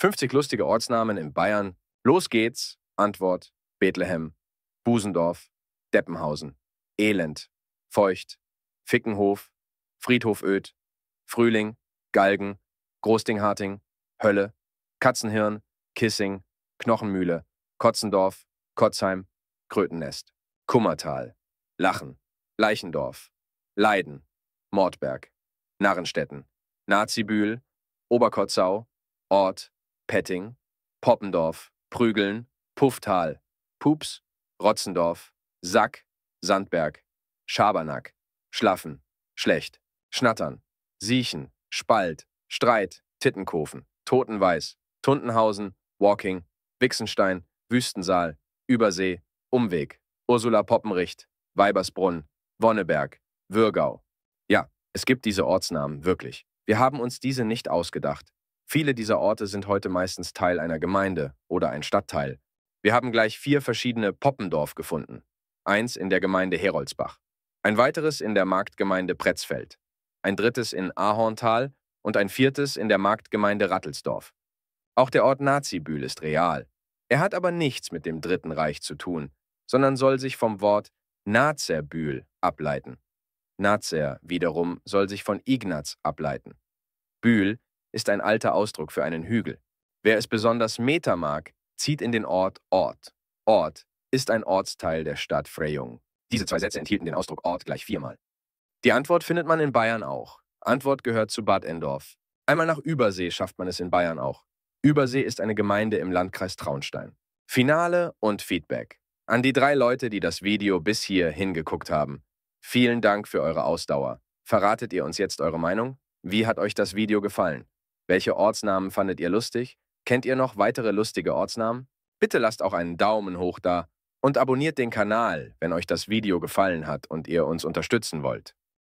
50 lustige Ortsnamen in Bayern. Los geht's. Antwort: Bethlehem, Busendorf, Deppenhausen, Elend, Feucht, Fickenhof, Friedhoföd, Frühling, Galgen, Großdingharting, Hölle, Katzenhirn, Kissing, Knochenmühle, Kotzendorf, Kotzheim, Krötennest, Kummertal, Lachen, Leichendorf, Leiden, Mordberg, Narrenstetten, Nazibühl, Oberkotzau, Ort, Petting, Poppendorf, Prügeln, Pufftal, Pups, Rotzendorf, Sack, Sandberg, Schabernack, Schlaffen, Schlecht, Schnattern, Siechen, Spalt, Streit, Tittenkofen, Totenweiß, Tuntenhausen, Walking, Wixenstein, Wüstensaal, Übersee, Umweg, Ursula Poppenricht, Weibersbrunn, Wonneberg, Würgau. Ja, es gibt diese Ortsnamen, wirklich. Wir haben uns diese nicht ausgedacht. Viele dieser Orte sind heute meistens Teil einer Gemeinde oder ein Stadtteil. Wir haben gleich vier verschiedene Poppendorf gefunden. Eins in der Gemeinde Heroldsbach, ein weiteres in der Marktgemeinde Pretzfeld, ein drittes in Ahorntal und ein viertes in der Marktgemeinde Rattelsdorf. Auch der Ort Nazibühl ist real. Er hat aber nichts mit dem Dritten Reich zu tun, sondern soll sich vom Wort Nazerbühl ableiten. Nazer wiederum soll sich von Ignaz ableiten. Bühl ist ein alter Ausdruck für einen Hügel. Wer es besonders Meter mag, zieht in den Ort Ort. Ort ist ein Ortsteil der Stadt Freyung. Diese zwei Sätze enthielten den Ausdruck Ort gleich viermal. Die Antwort findet man in Bayern auch. Antwort gehört zu Bad Endorf. Einmal nach Übersee schafft man es in Bayern auch. Übersee ist eine Gemeinde im Landkreis Traunstein. Finale und Feedback. An die drei Leute, die das Video bis hier hingeguckt haben. Vielen Dank für eure Ausdauer. Verratet ihr uns jetzt eure Meinung? Wie hat euch das Video gefallen? Welche Ortsnamen fandet ihr lustig? Kennt ihr noch weitere lustige Ortsnamen? Bitte lasst auch einen Daumen hoch da und abonniert den Kanal, wenn euch das Video gefallen hat und ihr uns unterstützen wollt.